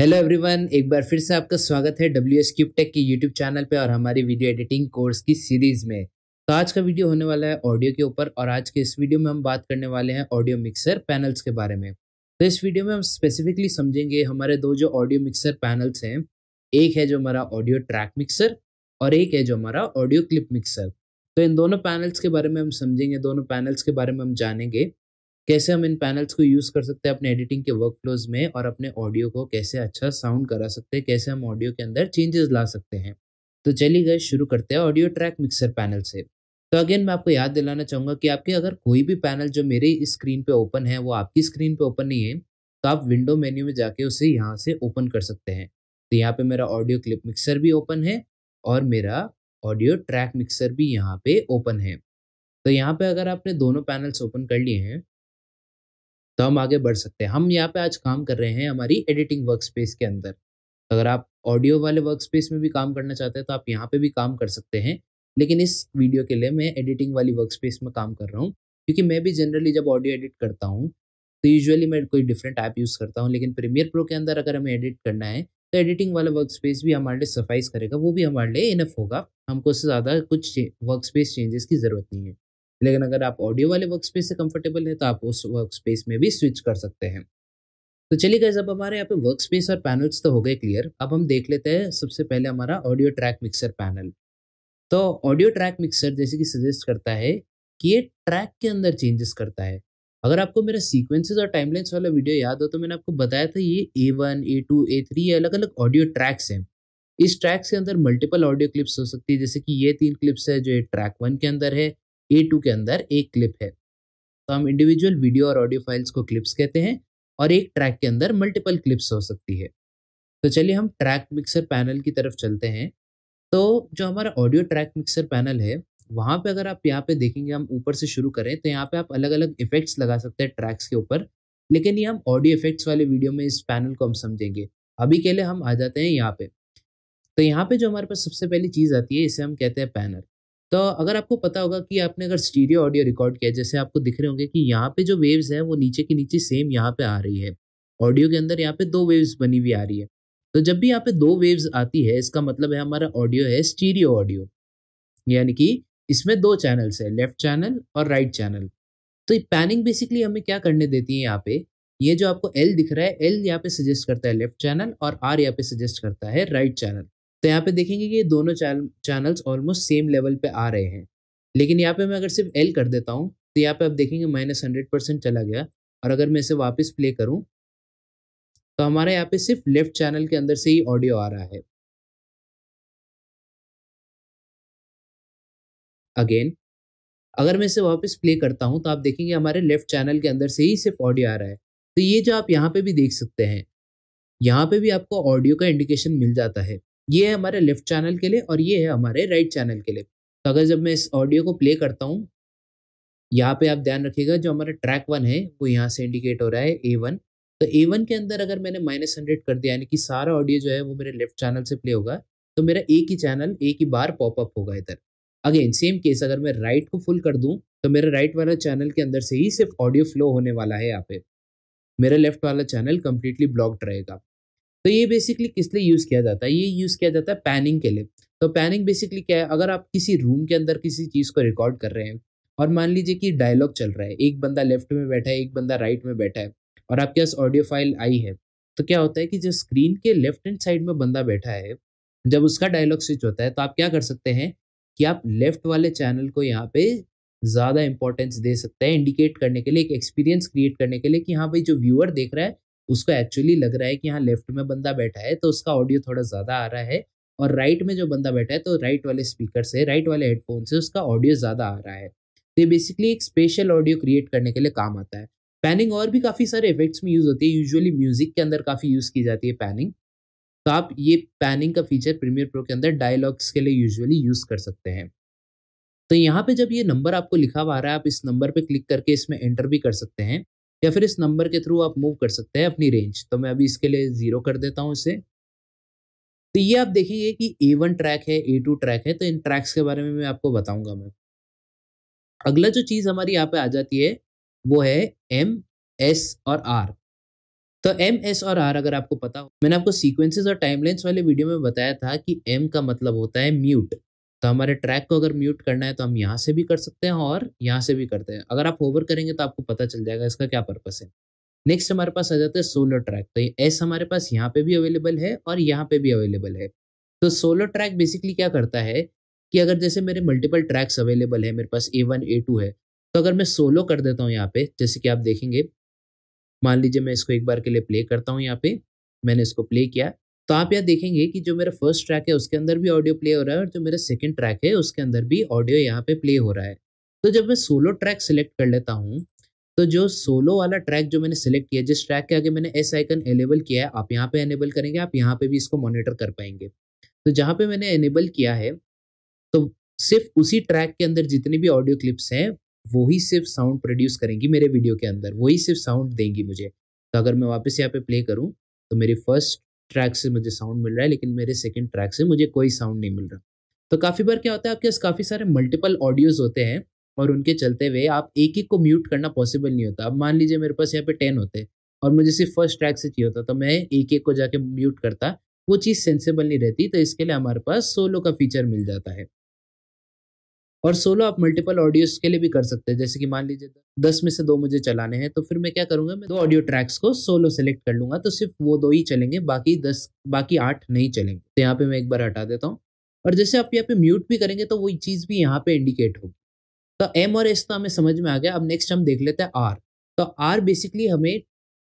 hello everyone एक बार फिर से आपका स्वागत है डब्ल्यू एस क्यूब टेक के यूट्यूब चैनल पे और हमारी वीडियो एडिटिंग कोर्स की सीरीज में तो आज का वीडियो होने वाला है ऑडियो के ऊपर और आज के इस वीडियो में हम बात करने वाले हैं ऑडियो मिक्सर पैनल्स के बारे में तो इस वीडियो में हम स्पेसिफिकली समझेंगे हमारे दो जो ऑडियो मिक्सर पैनल्स हैं एक है जो हमारा ऑडियो ट्रैक मिक्सर और एक है जो हमारा ऑडियो क्लिप मिक्सर तो इन दोनों पैनल्स के बारे में हम समझेंगे दोनों पैनल्स के बारे में हम जानेंगे कैसे हम इन पैनल्स को यूज़ कर सकते हैं अपने एडिटिंग के वर्क में और अपने ऑडियो को कैसे अच्छा साउंड करा सकते हैं कैसे हम ऑडियो के अंदर चेंजेस ला सकते हैं तो चलिए गए शुरू करते हैं ऑडियो ट्रैक मिक्सर पैनल से तो अगेन मैं आपको याद दिलाना चाहूँगा कि आपके अगर कोई भी पैनल जो मेरी स्क्रीन पर ओपन है वो आपकी स्क्रीन पर ओपन नहीं है तो आप विंडो मेन्यू में जाके उसे यहाँ से ओपन कर सकते हैं तो यहाँ पर मेरा ऑडियो क्लिप मिक्सर भी ओपन है और मेरा ऑडियो ट्रैक मिक्सर भी यहाँ पर ओपन है तो यहाँ पे अगर आपने दोनों पैनल्स ओपन कर लिए हैं तो हम आगे बढ़ सकते हैं हम यहाँ पे आज काम कर रहे हैं हमारी एडिटिंग वर्क स्पेस के अंदर अगर आप ऑडियो वाले वर्क स्पेस में भी काम करना चाहते हैं तो आप यहाँ पे भी काम कर सकते हैं लेकिन इस वीडियो के लिए मैं एडिटिंग वाली वर्क स्पेस में काम कर रहा हूँ क्योंकि मैं भी जनरली जब ऑडियो एडिट करता हूँ तो यूजुअली मैं कोई डिफरेंट ऐप यूज़ करता हूँ लेकिन प्रीमियर प्रो के अंदर अगर हमें एडिट करना है तो एडिटिंग वाला वर्क स्पेस भी हमारे लिए सफाइस करेगा वो भी हमारे लिए इनफ होगा हमको उससे ज़्यादा कुछ वर्क स्पेस चेंजेस की ज़रूरत नहीं है लेकिन अगर आप ऑडियो वाले वर्क स्पेस से कंफर्टेबल हैं तो आप उस वर्क स्पेस में भी स्विच कर सकते हैं तो चलिए गए अब हमारे यहाँ पे वर्क स्पेस और पैनल्स तो हो गए क्लियर अब हम देख लेते हैं सबसे पहले हमारा ऑडियो ट्रैक मिक्सर पैनल तो ऑडियो ट्रैक मिक्सर जैसे कि सजेस्ट करता है कि ये ट्रैक के अंदर चेंजेस करता है अगर आपको मेरा सीक्वेंसेस और टाइमलाइंस वाला वीडियो याद हो तो मैंने आपको बताया था ये A one A two A three अलग अलग ऑडियो ट्रैक्स हैं इस ट्रैक्स के अंदर मल्टीपल ऑडियो क्लिप्स हो सकती है जैसे कि ये तीन क्लिप्स है जो ट्रैक वन के अंदर है ए टू के अंदर एक क्लिप है तो हम इंडिविजुअल वीडियो और ऑडियो फाइल्स को क्लिप्स कहते हैं और एक ट्रैक के अंदर मल्टीपल क्लिप्स हो सकती है तो चलिए हम ट्रैक मिक्सर पैनल की तरफ चलते हैं तो जो हमारा ऑडियो ट्रैक मिक्सर पैनल है वहाँ पे अगर आप यहाँ पे देखेंगे हम ऊपर से शुरू करें तो यहाँ पे आप अलग अलग इफेक्ट्स लगा सकते हैं ट्रैक्स के ऊपर लेकिन ये हम ऑडियो इफेक्ट्स वाले वीडियो में इस पैनल को हम समझेंगे अभी के लिए हम आ जाते हैं यहाँ पे तो यहाँ पे जो हमारे पास सबसे पहली चीज़ आती है इसे हम कहते हैं पैनल तो अगर आपको पता होगा कि आपने अगर स्टीरियो ऑडियो रिकॉर्ड किया जैसे आपको दिख रहे होंगे कि यहाँ पे जो वेव्स हैं वो नीचे के नीचे सेम यहाँ पे आ रही है ऑडियो के अंदर यहाँ पे दो वेव्स बनी हुई आ रही है तो जब भी यहाँ पे दो वेव्स आती है इसका मतलब है हमारा ऑडियो है स्टीरियो ऑडियो यानी कि इसमें दो चैनल्स है लेफ्ट चैनल और राइट चैनल तो पैनिंग बेसिकली हमें क्या करने देती है यहाँ पे ये जो आपको एल दिख रहा है एल यहाँ पे सजेस्ट करता है लेफ्ट चैनल और आर यहाँ पे सजेस्ट करता है राइट चैनल तो यहाँ पे देखेंगे कि ये दोनों चैनल्स ऑलमोस्ट सेम लेवल पे आ रहे हैं लेकिन यहाँ पे मैं अगर सिर्फ एल कर देता हूँ तो यहाँ पे आप देखेंगे माइनस हंड्रेड परसेंट चला गया और अगर मैं इसे वापस प्ले करूँ तो हमारे यहाँ पे सिर्फ लेफ्ट चैनल के अंदर से ही ऑडियो आ रहा है अगेन अगर मैं इसे वापस प्ले करता हूँ तो आप देखेंगे हमारे लेफ्ट चैनल के अंदर से ही सिर्फ ऑडियो आ रहा है तो ये जो आप यहाँ पे भी देख सकते हैं यहाँ पे भी आपको ऑडियो का इंडिकेशन मिल जाता है ये है हमारे लेफ्ट चैनल के लिए और ये है हमारे राइट चैनल के लिए तो अगर जब मैं इस ऑडियो को प्ले करता हूँ यहाँ पे आप ध्यान रखिएगा जो हमारा ट्रैक वन है वो यहाँ से इंडिकेट हो रहा है ए वन तो ए वन के अंदर अगर मैंने माइनस हंड्रेड कर दिया यानी कि सारा ऑडियो जो है वो मेरे लेफ्ट चैनल से प्ले होगा तो मेरा एक ही चैनल एक ही बार पॉपअप होगा इधर अगेन सेम केस अगर मैं राइट को फुल कर दूँ तो मेरा राइट वाला चैनल के अंदर से ही सिर्फ ऑडियो फ्लो होने वाला है यहाँ पे मेरा लेफ्ट वाला चैनल कम्प्लीटली ब्लॉक्ड रहेगा तो ये बेसिकली किस लिए यूज़ किया जाता है ये यूज़ किया जाता है पैनिंग के लिए तो पैनिंग बेसिकली क्या है अगर आप किसी रूम के अंदर किसी चीज़ को रिकॉर्ड कर रहे हैं और मान लीजिए कि डायलॉग चल रहा है एक बंदा लेफ्ट में बैठा है एक बंदा राइट में बैठा है और आपके पास ऑडियो फाइल आई है तो क्या होता है कि जो स्क्रीन के लेफ्ट हैंड साइड में बंदा बैठा है जब उसका डायलॉग स्विच होता है तो आप क्या कर सकते हैं कि आप लेफ्ट वाले चैनल को यहाँ पे ज़्यादा इंपॉर्टेंस दे सकते हैं इंडिकेट करने के लिए एक एक्सपीरियंस क्रिएट करने के लिए कि हाँ भाई जो व्यूअर देख रहा है उसको एक्चुअली लग रहा है कि यहाँ लेफ्ट में बंदा बैठा है तो उसका ऑडियो थोड़ा ज़्यादा आ रहा है और राइट में जो बंदा बैठा है तो राइट वाले स्पीकर से राइट वाले हेडफोन से उसका ऑडियो ज़्यादा आ रहा है तो ये बेसिकली एक स्पेशल ऑडियो क्रिएट करने के लिए काम आता है पैनिंग और भी काफ़ी सारे इफेक्ट्स में यूज़ होती है यूजुअली म्यूज़िक के अंदर काफ़ी यूज़ की जाती है पैनिंग तो आप ये पैनिंग का फीचर प्रीमियर प्रो के अंदर डायलॉग्स के लिए यूजुअली यूज़ कर सकते हैं तो यहाँ पे जब ये नंबर आपको लिखा हुआ आ रहा है आप इस नंबर पे क्लिक करके इसमें एंटर भी कर सकते हैं या फिर इस नंबर के थ्रू आप मूव कर सकते हैं अपनी रेंज तो मैं अभी इसके लिए ज़ीरो कर देता हूँ इसे तो ये आप देखेंगे कि ए वन ट्रैक है ए टू ट्रैक है तो इन ट्रैक्स के बारे में मैं आपको बताऊंगा मैं अगला जो चीज़ हमारी यहाँ पे आ जाती है वो है एम एस और आर तो एम एस और आर अगर आपको पता हो मैंने आपको सीक्वेंसेस और टाइमलाइंस वाले वीडियो में बताया था कि एम का मतलब होता है म्यूट तो हमारे ट्रैक को अगर म्यूट करना है तो हम यहाँ से भी कर सकते हैं और यहाँ से भी करते हैं अगर आप ओवर करेंगे तो आपको पता चल जाएगा इसका क्या पर्पस है नेक्स्ट हमारे पास आ जाता है सोलो ट्रैक तो एस हमारे पास यहाँ पे भी अवेलेबल है और यहाँ पे भी अवेलेबल है तो सोलो ट्रैक बेसिकली क्या करता है कि अगर जैसे मेरे मल्टीपल ट्रैक्स अवेलेबल है मेरे पास ए वन ए टू है तो अगर मैं सोलो कर देता हूँ यहाँ पे जैसे कि आप देखेंगे मान लीजिए मैं इसको एक बार के लिए प्ले करता हूँ यहाँ पे मैंने इसको प्ले किया तो आप यहाँ देखेंगे कि जो मेरा फर्स्ट ट्रैक है उसके अंदर भी ऑडियो प्ले हो रहा है और जो मेरा सेकेंड ट्रैक है उसके अंदर भी ऑडियो यहाँ पे प्ले हो रहा है तो जब मैं सोलो ट्रैक सेलेक्ट कर लेता हूँ तो जो सोलो वाला ट्रैक जो मैंने सेलेक्ट किया जिस ट्रैक के आगे मैंने एस आइकन एनेबल किया है आप यहाँ पे एनेबल करेंगे आप यहाँ पे भी इसको मॉनिटर कर पाएंगे तो जहाँ पे मैंने एनेबल किया है तो सिर्फ उसी ट्रैक के अंदर जितनी भी ऑडियो क्लिप्स हैं वही सिर्फ साउंड प्रोड्यूस करेंगी मेरे वीडियो के अंदर वही सिर्फ साउंड देंगी मुझे तो अगर मैं वापस यहाँ पे प्ले करूँ तो मेरी फर्स्ट ट्रैक से मुझे साउंड मिल रहा है लेकिन मेरे सेकेंड ट्रैक से मुझे कोई साउंड नहीं मिल रहा तो काफ़ी बार क्या होता है आपके पास काफ़ी सारे मल्टीपल ऑडियोज़ होते हैं और उनके चलते हुए आप एक एक को म्यूट करना पॉसिबल नहीं होता अब मान लीजिए मेरे पास यहाँ पे टेन होते और मुझे सिर्फ फर्स्ट ट्रैक से चाहिए होता तो मैं एक एक को जाके म्यूट करता वो चीज़ सेंसेबल नहीं रहती तो इसके लिए हमारे पास सोलो का फीचर मिल जाता है और सोलो आप मल्टीपल ऑडियोज के लिए भी कर सकते हैं जैसे कि मान लीजिए दस में से दो मुझे चलाने हैं तो फिर मैं क्या करूंगा मैं दो ऑडियो ट्रैक्स को सोलो सेलेक्ट कर लूंगा तो सिर्फ वो दो ही चलेंगे बाकी दस बाकी आठ नहीं चलेंगे तो यहाँ पे मैं एक बार हटा देता हूँ और जैसे आप यहाँ पे म्यूट भी करेंगे तो वो चीज़ भी यहाँ पे इंडिकेट होगी तो एम और एस तो हमें समझ में आ गया अब नेक्स्ट हम देख लेते हैं आर तो आर बेसिकली हमें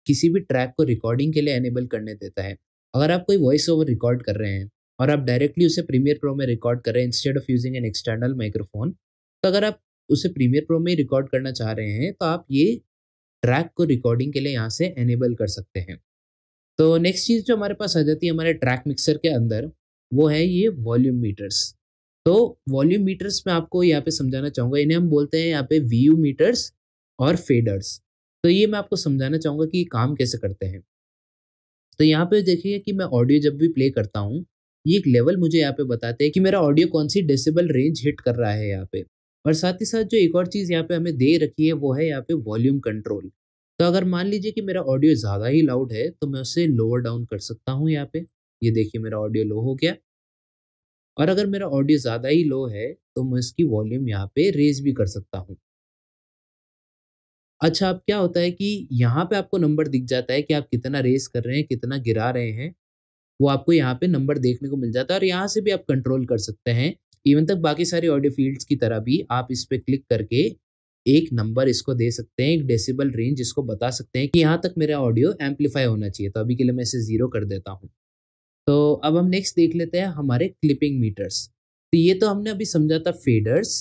किसी भी ट्रैक को रिकॉर्डिंग के लिए एनेबल करने देता है अगर आप कोई वॉइस ओवर रिकॉर्ड कर रहे हैं और आप डायरेक्टली उसे प्रीमियर प्रो में रिकॉर्ड कर रहे हैं instead of using an external microphone तो अगर आप उसे प्रीमियर प्रो में रिकॉर्ड करना चाह रहे हैं तो आप ये ट्रैक को रिकॉर्डिंग के लिए यहाँ से एनेबल कर सकते हैं तो नेक्स्ट चीज़ जो हमारे पास आ जाती है हमारे ट्रैक मिक्सर के अंदर वो है ये वॉल्यूम मीटर्स तो वॉल्यूम मीटर्स में आपको यहाँ पे समझाना चाहूँगा इन्हें हम बोलते हैं यहाँ पे वी यू मीटर्स और फेडर्स तो ये मैं आपको समझाना चाहूँगा कि ये काम कैसे करते हैं तो यहाँ पे देखिए कि मैं ऑडियो जब भी प्ले करता हूँ ये एक लेवल मुझे यहाँ पे बताते हैं कि मेरा ऑडियो कौन सी डेसिबल रेंज हिट कर रहा है यहाँ पे और साथ ही साथ जो एक और चीज़ यहाँ पे हमें दे रखी है वो है यहाँ पे वॉल्यूम कंट्रोल तो अगर मान लीजिए कि मेरा ऑडियो ज़्यादा ही लाउड है तो मैं उसे लोअर डाउन कर सकता हूँ यहाँ पे ये देखिए मेरा ऑडियो लो हो गया और अगर मेरा ऑडियो ज़्यादा ही लो है तो मैं इसकी वॉल्यूम यहाँ पे रेज भी कर सकता हूँ अच्छा अब क्या होता है कि यहाँ पे आपको नंबर दिख जाता है कि आप कितना रेस कर रहे हैं कितना गिरा रहे हैं वो आपको यहाँ पे नंबर देखने को मिल जाता है और यहाँ से भी आप कंट्रोल कर सकते हैं इवन तक बाकी सारे ऑडियो फील्ड्स की तरह भी आप इस पर क्लिक करके एक नंबर इसको दे सकते हैं एक डेसिबल रेंज इसको बता सकते हैं कि यहाँ तक मेरा ऑडियो एम्पलीफाई होना चाहिए तो अभी के लिए मैं इसे ज़ीरो कर देता हूँ तो अब हम नेक्स्ट देख लेते हैं हमारे क्लिपिंग मीटर्स तो ये तो हमने अभी समझा था फेडर्स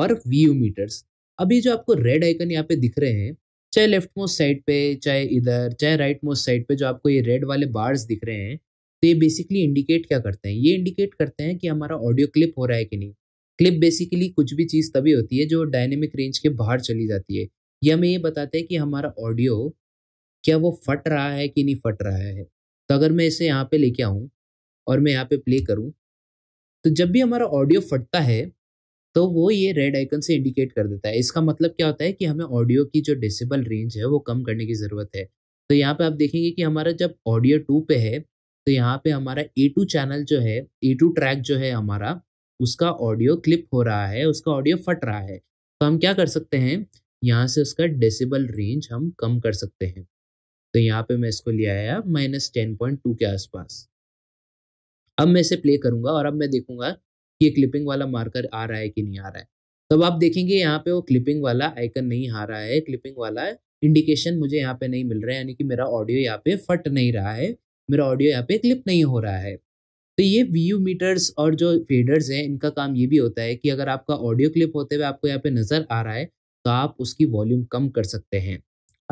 और व्यू मीटर्स अभी जो आपको रेड आइकन यहाँ पे दिख रहे हैं चाहे लेफ्ट मोस्ट साइड पे चाहे इधर चाहे राइट मोस्ट साइड पे जो आपको ये रेड वाले बार्स दिख रहे हैं तो ये बेसिकली इंडिकेट क्या करते हैं ये इंडिकेट करते हैं कि हमारा ऑडियो क्लिप हो रहा है कि नहीं क्लिप बेसिकली कुछ भी चीज़ तभी होती है जो डायनेमिक रेंज के बाहर चली जाती है ये हमें ये बताते हैं कि हमारा ऑडियो क्या वो फट रहा है कि नहीं फट रहा है तो अगर मैं इसे यहाँ पे लेके आऊँ और मैं यहाँ पे प्ले करूँ तो जब भी हमारा ऑडियो फटता है तो वो ये रेड आइकन से इंडिकेट कर देता है इसका मतलब क्या होता है कि हमें ऑडियो की जो डिसेबल रेंज है वो कम करने की ज़रूरत है तो यहाँ पे आप देखेंगे कि हमारा जब ऑडियो टू पे है तो यहाँ पे हमारा ए टू चैनल जो है ए टू ट्रैक जो है हमारा उसका ऑडियो क्लिप हो रहा है उसका ऑडियो फट रहा है तो हम क्या कर सकते हैं यहाँ से उसका डेसिबल रेंज हम कम कर सकते हैं तो यहाँ पे मैं इसको ले आया माइनस टेन पॉइंट टू के आसपास अब मैं इसे प्ले करूंगा और अब मैं देखूंगा कि ये क्लिपिंग वाला मार्कर आ रहा है कि नहीं आ रहा है तब आप देखेंगे यहाँ पे वो क्लिपिंग वाला आइकन नहीं आ रहा है क्लिपिंग वाला इंडिकेशन मुझे यहाँ पे नहीं मिल रहा है यानी कि मेरा ऑडियो यहाँ पे फट नहीं रहा है मेरा ऑडियो यहाँ पे क्लिप नहीं हो रहा है तो ये व्यू मीटर्स और जो फेडर्स हैं इनका काम ये भी होता है कि अगर आपका ऑडियो क्लिप होते हुए आपको यहाँ पे नज़र आ रहा है तो आप उसकी वॉल्यूम कम कर सकते हैं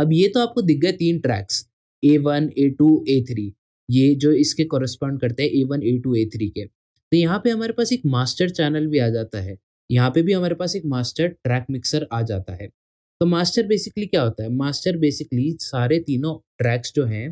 अब ये तो आपको दिख गए तीन tracks A one A two A three ये जो इसके कॉरस्पॉन्ड करते हैं A one A two A three के तो यहाँ पे हमारे पास एक मास्टर चैनल भी आ जाता है यहाँ पे भी हमारे पास एक मास्टर ट्रैक मिक्सर आ जाता है तो मास्टर बेसिकली क्या होता है मास्टर बेसिकली सारे तीनों ट्रैक्स जो हैं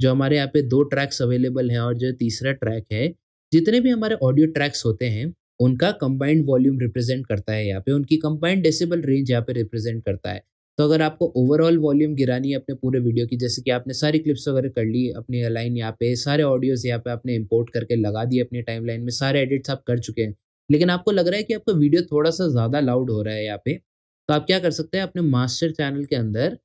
जो हमारे यहाँ पे दो ट्रैक्स अवेलेबल हैं और जो तीसरा ट्रैक है जितने भी हमारे ऑडियो ट्रैक्स होते हैं उनका कंबाइंड वॉल्यूम रिप्रेजेंट करता है यहाँ पे उनकी कंबाइंड डेसिबल रेंज यहाँ पे रिप्रेजेंट करता है तो अगर आपको ओवरऑल वॉल्यूम गिरानी है अपने पूरे वीडियो की जैसे कि आपने सारी क्लिप्स वगैरह कर ली अपनी लाइन यहाँ पे सारे ऑडियोज यहाँ पे आपने इम्पोर्ट करके लगा दिए अपने टाइम में सारे एडिट्स आप कर चुके हैं लेकिन आपको लग रहा है कि आपका वीडियो थोड़ा सा ज़्यादा लाउड हो रहा है यहाँ पे तो आप क्या कर सकते हैं अपने मास्टर चैनल के अंदर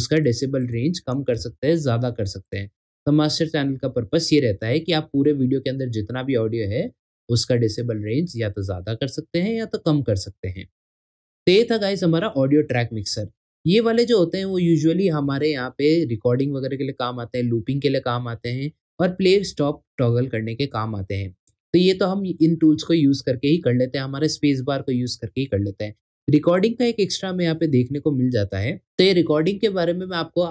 उसका डेसिबल रेंज कम कर सकते हैं ज़्यादा कर सकते हैं तो मास्टर चैनल का पर्पस ये रहता है कि आप पूरे वीडियो के अंदर जितना भी ऑडियो है उसका डिसेबल रेंज या तो ज़्यादा कर सकते हैं या तो कम कर सकते हैं तो ये था गाइस हमारा ऑडियो ट्रैक मिक्सर ये वाले जो होते हैं वो यूजुअली हमारे यहाँ पे रिकॉर्डिंग वगैरह के लिए काम आते हैं लूपिंग के लिए काम आते हैं और प्ले स्टॉप टॉगल करने के काम आते हैं तो ये तो हम इन टूल्स को यूज़ करके ही कर लेते हैं हमारे स्पेस बार को यूज़ करके ही कर लेते हैं रिकॉर्डिंग का एक एक्स्ट्रा हमें यहाँ पे देखने को मिल जाता है तो ये रिकॉर्डिंग के बारे में मैं आपको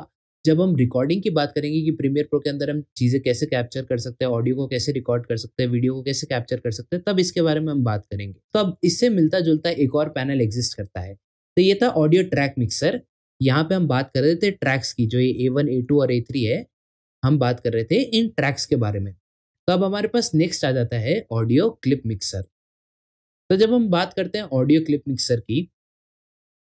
जब हम रिकॉर्डिंग की बात करेंगे कि प्रीमियर प्रो के अंदर हम चीज़ें कैसे कैप्चर कर सकते हैं ऑडियो को कैसे रिकॉर्ड कर सकते हैं वीडियो को कैसे कैप्चर कर सकते हैं तब इसके बारे में हम बात करेंगे तो अब इससे मिलता जुलता एक और पैनल एग्जिस्ट करता है तो ये था ऑडियो ट्रैक मिक्सर यहाँ पे हम बात कर रहे थे ट्रैक्स की जो ये ए वन ए टू और ए थ्री है हम बात कर रहे थे इन ट्रैक्स के बारे में तो अब हमारे पास नेक्स्ट आ जाता है ऑडियो क्लिप मिक्सर तो जब हम बात करते हैं ऑडियो क्लिप मिक्सर की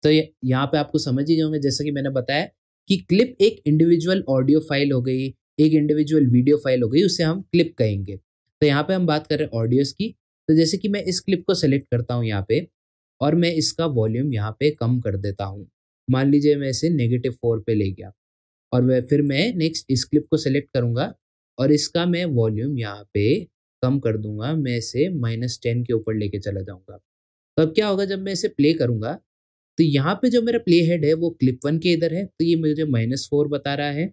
तो यहाँ पे आपको समझ ही जाऊंगा जैसे कि मैंने बताया कि क्लिप एक इंडिविजुअल ऑडियो फाइल हो गई एक इंडिविजुअल वीडियो फाइल हो गई उसे हम क्लिप कहेंगे तो यहाँ पे हम बात कर रहे हैं ऑडियोज की तो जैसे कि मैं इस क्लिप को सेलेक्ट करता हूँ यहाँ पे और मैं इसका वॉल्यूम यहाँ पे कम कर देता हूँ मान लीजिए मैं इसे नेगेटिव फोर पे ले गया और वह फिर मैं नेक्स्ट इस क्लिप को सेलेक्ट करूँगा और इसका मैं वॉल्यूम यहाँ पे कम कर दूंगा मैं इसे माइनस टेन के ऊपर लेके चला जाऊँगा तो अब क्या होगा जब मैं इसे प्ले करूँगा तो यहाँ पे जो मेरा प्ले हेड है वो क्लिप वन के इधर है तो ये मुझे माइनस फोर बता रहा है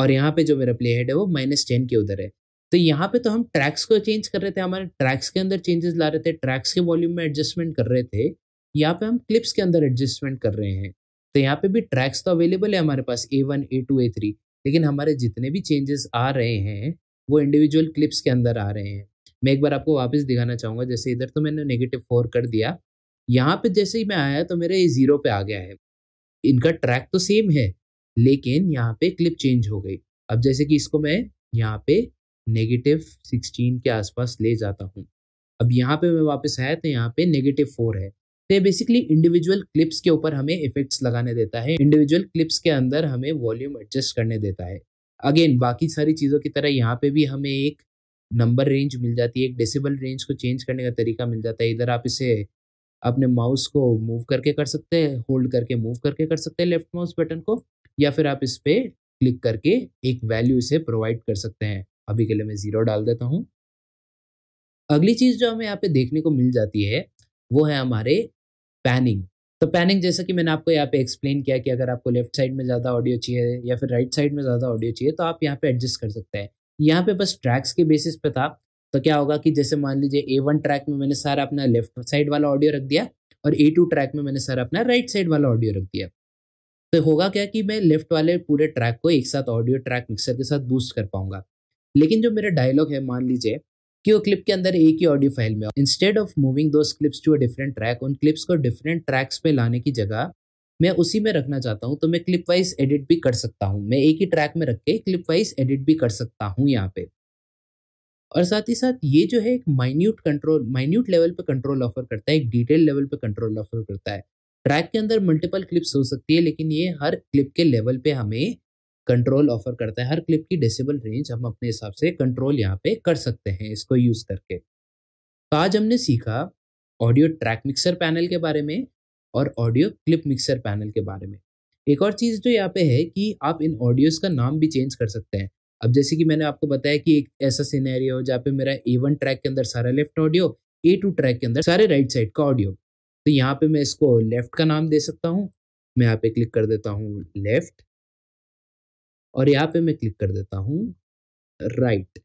और यहाँ पे जो मेरा प्ले हेड है वो माइनस टेन के उधर है तो यहाँ पे तो हम ट्रैक्स को चेंज कर रहे थे हमारे ट्रैक्स के अंदर चेंजेस ला रहे थे ट्रैक्स के वॉल्यूम में एडजस्टमेंट कर रहे थे यहाँ पे हम क्लिप्स के अंदर एडजस्टमेंट कर रहे हैं तो यहाँ पे भी ट्रैक्स तो अवेलेबल है हमारे पास A one A two A three लेकिन हमारे जितने भी चेंजेस आ रहे हैं वो इंडिविजुअल क्लिप्स के अंदर आ रहे हैं मैं एक बार आपको वापस दिखाना चाहूँगा जैसे इधर तो मैंने नेगेटिव फोर कर दिया यहाँ पे जैसे ही मैं आया तो मेरे ज़ीरो पे आ गया है इनका ट्रैक तो सेम है लेकिन यहाँ पे क्लिप चेंज हो गई अब जैसे कि इसको मैं यहाँ पे नेगेटिव सिक्सटीन के आसपास ले जाता हूँ अब यहाँ पे मैं वापस आया तो यहाँ पे नेगेटिव फोर है तो ये बेसिकली इंडिविजुअल क्लिप्स के ऊपर हमें इफेक्ट्स लगाने देता है इंडिविजुअल क्लिप्स के अंदर हमें वॉल्यूम एडजस्ट करने देता है अगेन बाकी सारी चीज़ों की तरह यहाँ पे भी हमें एक नंबर रेंज मिल जाती है एक डेसिबल रेंज को चेंज करने का तरीका मिल जाता है इधर आप इसे अपने माउस को मूव करके कर सकते हैं होल्ड करके मूव करके कर सकते हैं लेफ्ट माउस बटन को या फिर आप इस पर क्लिक करके एक वैल्यू इसे प्रोवाइड कर सकते हैं अभी के लिए मैं ज़ीरो डाल देता हूँ अगली चीज़ जो हमें यहाँ पे देखने को मिल जाती है वो है हमारे पैनिंग तो पैनिंग जैसा कि मैंने आपको यहाँ पे एक्सप्लेन किया कि अगर आपको लेफ्ट साइड में ज़्यादा ऑडियो चाहिए या फिर राइट साइड में ज़्यादा ऑडियो चाहिए तो आप यहाँ पे एडजस्ट कर सकते हैं यहाँ पे बस ट्रैक्स के बेसिस पे था तो क्या होगा कि जैसे मान लीजिए ए वन ट्रैक में मैंने सारा अपना लेफ्ट साइड वाला ऑडियो रख दिया और ए टू ट्रैक में मैंने सारा अपना राइट साइड वाला ऑडियो रख दिया तो होगा क्या कि मैं लेफ्ट वाले पूरे ट्रैक को एक साथ ऑडियो ट्रैक मिक्सर के साथ बूस्ट कर पाऊंगा लेकिन जो मेरा डायलॉग है मान लीजिए कि वो क्लिप के अंदर एक ही ऑडियो फाइल में instead of moving those clips to a different track उन क्लिप्स को डिफरेंट ट्रैक्स पे लाने की जगह मैं उसी में रखना चाहता हूँ तो मैं क्लिप वाइज एडिट भी कर सकता हूँ मैं एक ही ट्रैक में रख के क्लिप वाइज एडिट भी कर सकता हूँ यहाँ पे और साथ ही साथ ये जो है एक माइन्यूट कंट्रोल माइन्यूट लेवल पे कंट्रोल ऑफर करता है एक डिटेल लेवल पे कंट्रोल ऑफर करता है ट्रैक के अंदर मल्टीपल क्लिप्स हो सकती है लेकिन ये हर क्लिप के लेवल पे हमें कंट्रोल ऑफर करता है हर क्लिप की डेसिबल रेंज हम अपने हिसाब से कंट्रोल यहाँ पे कर सकते हैं इसको यूज़ करके तो आज हमने सीखा ऑडियो ट्रैक मिक्सर पैनल के बारे में और ऑडियो क्लिप मिक्सर पैनल के बारे में एक और चीज़ जो यहाँ पे है कि आप इन ऑडियोज़ का नाम भी चेंज कर सकते हैं अब जैसे कि मैंने आपको बताया कि एक ऐसा हो जहाँ पे मेरा ए वन ट्रैक के अंदर सारा left audio A two track के अंदर सारे राइट साइड का ऑडियो तो यहाँ पे मैं इसको लेफ्ट का नाम दे सकता हूँ मैं यहाँ पे क्लिक कर देता हूँ लेफ्ट और यहाँ पे मैं क्लिक कर देता हूँ राइट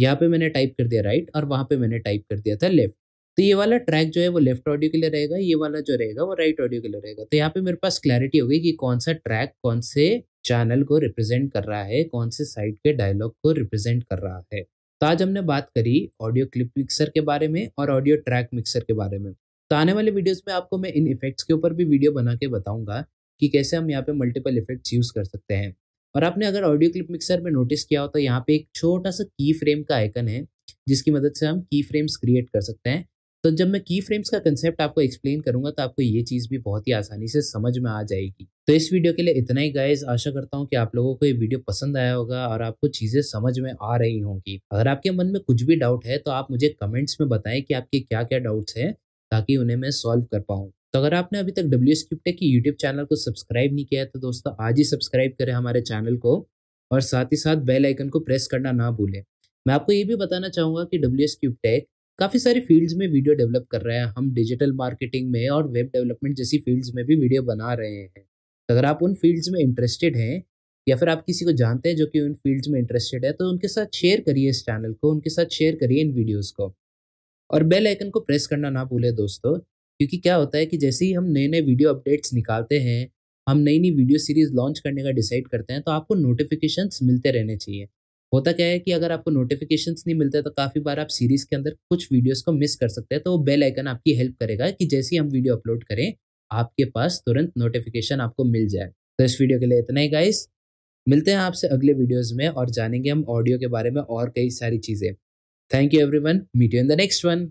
यहाँ पे मैंने टाइप कर दिया राइट और वहाँ पे मैंने टाइप कर दिया था लेफ्ट तो ये वाला ट्रैक जो है वो लेफ्ट ऑडियो के लिए रहेगा ये वाला जो रहेगा वो राइट ऑडियो के लिए रहेगा तो यहाँ पे मेरे पास क्लैरिटी होगी कि कौन सा ट्रैक कौन से चैनल को रिप्रेजेंट कर रहा है कौन से साइड के डायलॉग को रिप्रेजेंट कर रहा है तो आज हमने बात करी ऑडियो क्लिप मिक्सर के बारे में और ऑडियो ट्रैक मिक्सर के बारे में तो आने वाले वीडियोस में आपको मैं इन इफेक्ट्स के ऊपर भी वीडियो बना के बताऊंगा कि कैसे हम यहाँ पे मल्टीपल इफेक्ट्स यूज़ कर सकते हैं और आपने अगर ऑडियो क्लिप मिक्सर में नोटिस किया हो तो यहाँ पे एक छोटा सा की फ्रेम का आइकन है जिसकी मदद से हम की फ्रेम्स क्रिएट कर सकते हैं तो जब मैं की फ्रेम्स का कंसेप्ट आपको एक्सप्लेन करूंगा तो आपको ये चीज़ भी बहुत ही आसानी से समझ में आ जाएगी तो इस वीडियो के लिए इतना ही गाइज आशा करता हूँ कि आप लोगों को ये वीडियो पसंद आया होगा और आपको चीज़ें समझ में आ रही होंगी अगर आपके मन में कुछ भी डाउट है तो आप मुझे कमेंट्स में बताएं कि आपके क्या क्या डाउट्स हैं ताकि उन्हें मैं सॉल्व कर पाऊँ तो अगर आपने अभी तक डब्ल्यू एस क्यूबटेक की यूट्यूब चैनल को सब्सक्राइब नहीं किया है तो दोस्तों आज ही सब्सक्राइब करें हमारे चैनल को और साथ ही साथ बेल आइकन को प्रेस करना ना भूलें मैं आपको ये भी बताना चाहूँगा कि डब्ल्यू एस क्यूबटेक काफ़ी सारी फील्ड्स में वीडियो डेवलप कर रहे हैं हम डिजिटल मार्केटिंग में और वेब डेवलपमेंट जैसी फील्ड्स में भी वीडियो बना रहे हैं तो अगर आप उन फील्ड्स में इंटरेस्टेड हैं या फिर आप किसी को जानते हैं जो कि उन फील्ड्स में इंटरेस्टेड है तो उनके साथ शेयर करिए इस चैनल को उनके साथ शेयर करिए इन वीडियोज़ को और बेल आइकन को प्रेस करना ना भूलें दोस्तों क्योंकि क्या होता है कि जैसे ही हम नए नए वीडियो अपडेट्स निकालते हैं हम नई नई वीडियो सीरीज़ लॉन्च करने का डिसाइड करते हैं तो आपको नोटिफिकेशन मिलते रहने चाहिए होता क्या है कि अगर आपको नोटिफिकेशन नहीं मिलते तो काफ़ी बार आप सीरीज़ के अंदर कुछ वीडियोज़ को मिस कर सकते हैं तो वो बेल आइकन आपकी हेल्प करेगा कि जैसे ही हम वीडियो अपलोड करें आपके पास तुरंत नोटिफिकेशन आपको मिल जाए तो इस वीडियो के लिए इतना ही गाइस मिलते हैं आपसे अगले वीडियोज़ में और जानेंगे हम ऑडियो के बारे में और कई सारी चीज़ें thank you one meet you in the next one